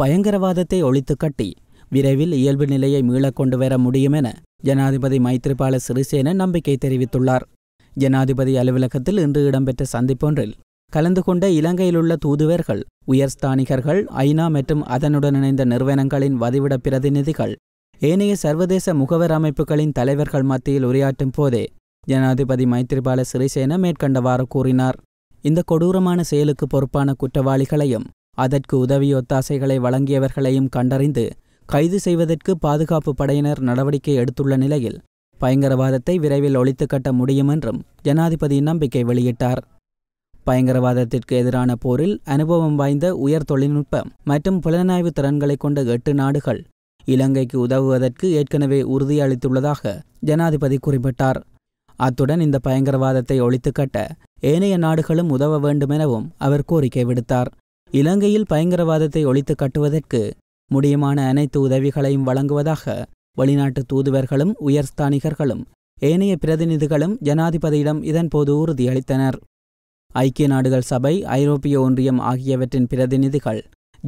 பயங்கரவாதத்தை ஒழித்து கட்டி விரைவில் இயல்பு நிலையை மீளக் கொண்டு வர முடியும் என ஜனாதிபதி மைத்ரிபால சிறிசேன நம்பிக்கை தெரிவித்துள்ளார் ஜனாதிபதி அலுவலகத்தில் இன்று இடம்பெற்ற சந்திப்பொன்றில் கலந்து கொண்ட இலங்கையிலுள்ள தூதுவர்கள் உயர்ஸ்தானிகர்கள் ஐநா மற்றும் அதனுடன் இணைந்த நிறுவனங்களின் வதிவிட பிரதிநிதிகள் ஏனைய சர்வதேச முகவர் அமைப்புகளின் தலைவர்கள் மத்தியில் உரையாற்றும் போதே ஜனாதிபதி மைத்ரிபால சிறிசேன மேற்கண்டவாறு கூறினார் இந்த கொடூரமான செயலுக்கு பொறுப்பான குற்றவாளிகளையும் அதற்கு உதவி ஒத்தாசைகளை வழங்கியவர்களையும் கண்டறிந்து கைது செய்வதற்கு பாதுகாப்பு படையினர் நடவடிக்கை எடுத்துள்ள நிலையில் பயங்கரவாதத்தை விரைவில் ஒழித்துக்கட்ட கட்ட முடியும் என்றும் ஜனாதிபதி நம்பிக்கை வெளியிட்டார் பயங்கரவாதத்திற்கு எதிரான போரில் அனுபவம் வாய்ந்த உயர் தொழில்நுட்பம் மற்றும் புலனாய்வு திறன்களை கொண்ட எட்டு நாடுகள் இலங்கைக்கு உதவுவதற்கு ஏற்கனவே உறுதியளித்துள்ளதாக ஜனாதிபதி குறிப்பிட்டார் அத்துடன் இந்த பயங்கரவாதத்தை ஒழித்துக்கட்ட ஏனைய நாடுகளும் உதவ வேண்டுமெனவும் அவர் கோரிக்கை விடுத்தார் இலங்கையில் பயங்கரவாதத்தை ஒழித்து கட்டுவதற்கு முடியுமான அனைத்து உதவிகளையும் வழங்குவதாக வெளிநாட்டு தூதுவர்களும் உயர்ஸ்தானிகர்களும் ஏனைய பிரதிநிதிகளும் ஜனாதிபதியிடம் இதன்போது உறுதியளித்தனர் ஐக்கிய நாடுகள் சபை ஐரோப்பிய ஒன்றியம் ஆகியவற்றின் பிரதிநிதிகள்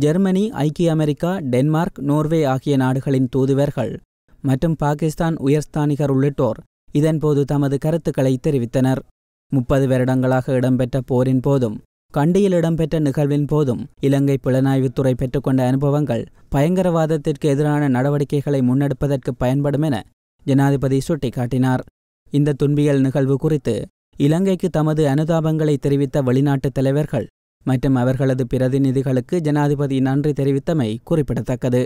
ஜெர்மனி ஐக்கிய அமெரிக்கா டென்மார்க் நோர்வே ஆகிய நாடுகளின் தூதுவர்கள் மற்றும் பாகிஸ்தான் உயர்ஸ்தானிகர் உள்ளிட்டோர் இதன்போது தமது கருத்துக்களை தெரிவித்தனர் முப்பது வருடங்களாக இடம்பெற்ற போரின் போதும் கண்டியில் இடம்பெற்ற நிகழ்வின் போதும் இலங்கை புலனாய்வுத்துறை பெற்றுக்கொண்ட அனுபவங்கள் பயங்கரவாதத்திற்கு எதிரான நடவடிக்கைகளை முன்னெடுப்பதற்கு பயன்படும் என ஜனாதிபதி சுட்டிக்காட்டினார் இந்த துன்பியல் நிகழ்வு குறித்து இலங்கைக்கு தமது அனுதாபங்களை தெரிவித்த வெளிநாட்டுத் தலைவர்கள் மற்றும் அவர்களது பிரதிநிதிகளுக்கு ஜனாதிபதி நன்றி தெரிவித்தமை குறிப்பிடத்தக்கது